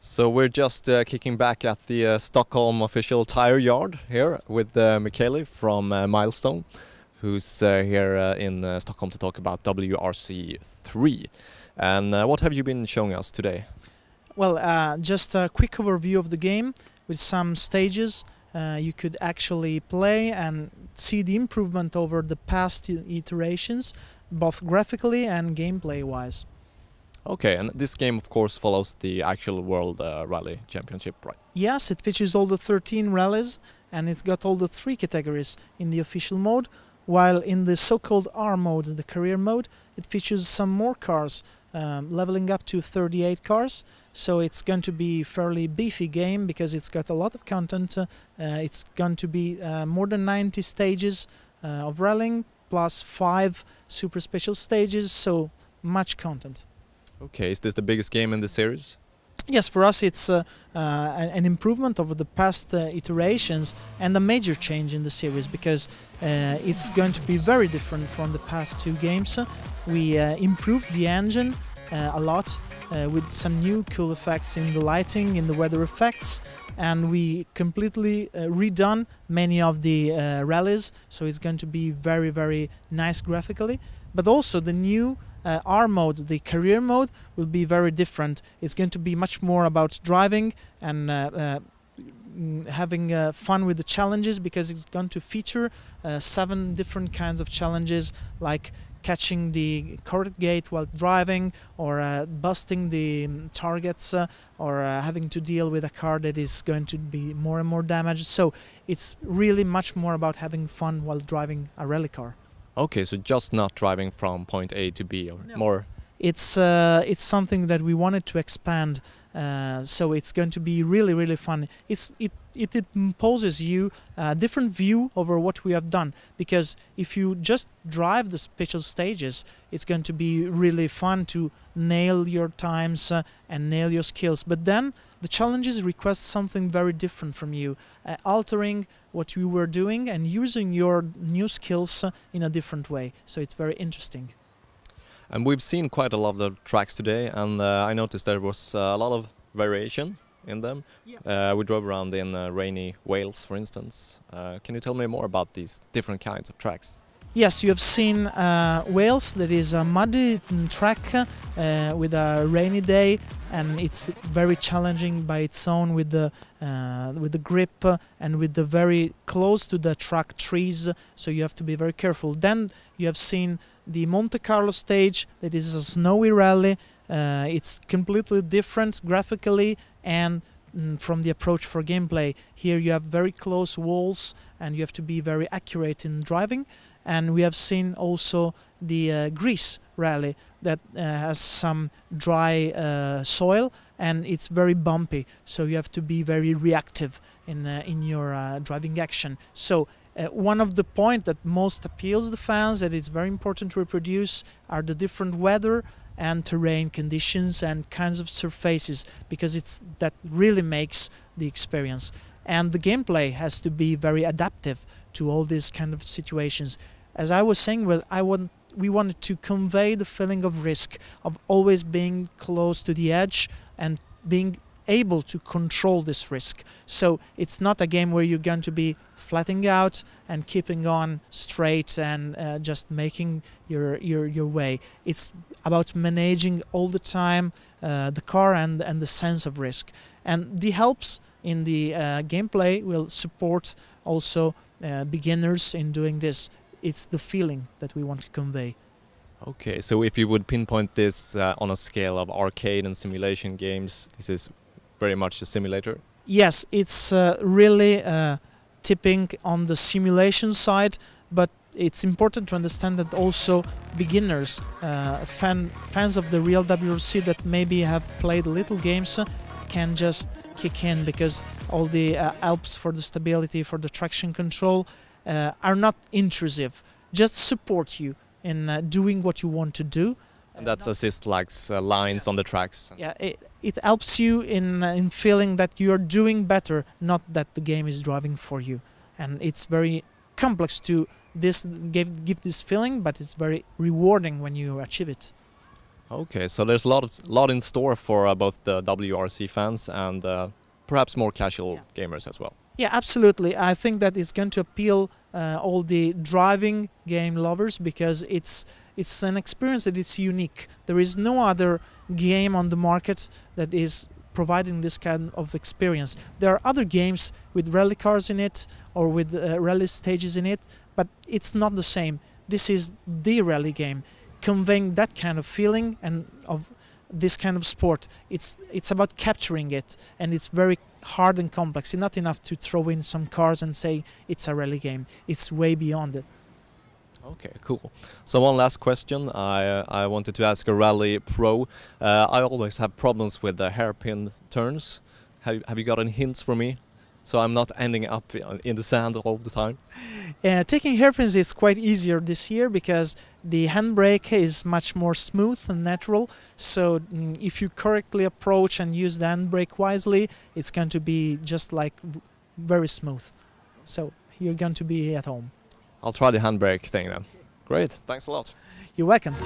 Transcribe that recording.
So we're just uh, kicking back at the uh, Stockholm official tire yard here with uh, Michele from uh, Milestone, who's uh, here uh, in uh, Stockholm to talk about WRC3. And what have you been showing us today? Well, just a quick overview of the game with some stages you could actually play and see the improvement over the past iterations, both graphically and gameplay-wise. Okay, and this game, of course, follows the actual World uh, Rally Championship, right? Yes, it features all the 13 rallies, and it's got all the three categories in the official mode, while in the so-called R mode, the career mode, it features some more cars, um, leveling up to 38 cars so it's going to be fairly beefy game because it's got a lot of content uh, it's going to be uh, more than 90 stages uh, of rallying plus five super special stages so much content okay is this the biggest game in the series yes for us it's uh, uh, an improvement over the past uh, iterations and a major change in the series because it's going to be very different from the past two games we uh, improved the engine uh, a lot uh, with some new cool effects in the lighting, in the weather effects, and we completely uh, redone many of the uh, rallies, so it's going to be very, very nice graphically. But also the new uh, mode, the career mode, will be very different. It's going to be much more about driving and uh, uh, mm, having uh, fun with the challenges because it's going to feature seven different kinds of challenges like catching the correct gate while driving or uh, busting the um, targets uh, or uh, having to deal with a car that is going to be more and more damaged. So it's really much more about having fun while driving a rally car. Okay, so just not driving from point A to B or no. more. It's uh, it's something that we wanted to expand uh, so it's going to be really, really fun. It's it it imposes you a different view over what we have done because if you just drive the special stages, it's going to be really fun to nail your times uh, and nail your skills. But then the challenges request something very different from you, uh, altering what you were doing and using your new skills uh, in a different way. So it's very interesting. And we've seen quite a lot of tracks today, and uh, I noticed there was uh, a lot of variation in them. Yeah. Uh, we drove around in uh, rainy Wales, for instance. Uh, can you tell me more about these different kinds of tracks? Yes, you have seen uh, Wales, that is a muddy track uh, with a rainy day and it's very challenging by its own with the, uh, with the grip and with the very close to the track trees, so you have to be very careful. Then you have seen the Monte Carlo stage, that is a snowy rally, uh, it's completely different graphically and mm, from the approach for gameplay. Here you have very close walls and you have to be very accurate in driving and we have seen also the uh, Greece rally that uh, has some dry uh, soil and it's very bumpy so you have to be very reactive in uh, in your uh, driving action so uh, one of the points that most appeals the fans that it's very important to reproduce are the different weather and terrain conditions and kinds of surfaces because it's that really makes the experience and the gameplay has to be very adaptive to all these kind of situations as I was saying, well, I want we wanted to convey the feeling of risk, of always being close to the edge and being able to control this risk. So it's not a game where you're going to be flatting out and keeping on straight and uh, just making your, your your way. It's about managing all the time uh, the car and and the sense of risk. And the helps in the uh, gameplay will support also uh, beginners in doing this it's the feeling that we want to convey. Okay, so if you would pinpoint this uh, on a scale of arcade and simulation games, this is very much a simulator. Yes, it's uh, really uh, tipping on the simulation side, but it's important to understand that also beginners, uh, fan, fans of the real WRC that maybe have played little games, uh, can just kick in because all the uh, helps for the stability, for the traction control, uh, are not intrusive, just support you in uh, doing what you want to do. And that's assist like uh, lines yes. on the tracks. Yeah, it, it helps you in, uh, in feeling that you are doing better, not that the game is driving for you. And it's very complex to this give, give this feeling, but it's very rewarding when you achieve it. Okay, so there's a lot of, lot in store for uh, both the WRC fans and uh, perhaps more casual yeah. gamers as well. Yeah, absolutely. I think that it's going to appeal uh, all the driving game lovers because it's it's an experience that is unique. There is no other game on the market that is providing this kind of experience. There are other games with rally cars in it or with uh, rally stages in it, but it's not the same. This is the rally game, conveying that kind of feeling and of this kind of sport. It's it's about capturing it, and it's very hard and complex. It's not enough to throw in some cars and say it's a rally game. It's way beyond it. Okay, cool. So one last question I I wanted to ask a rally pro. Uh, I always have problems with the hairpin turns. Have, have you got any hints for me? so I'm not ending up in the sand all the time. taking hairpins is quite easier this year because the handbrake is much more smooth and natural. So mm, if you correctly approach and use the handbrake wisely, it's going to be just like very smooth. So you're going to be at home. I'll try the handbrake thing then. Great, thanks a lot. You're welcome.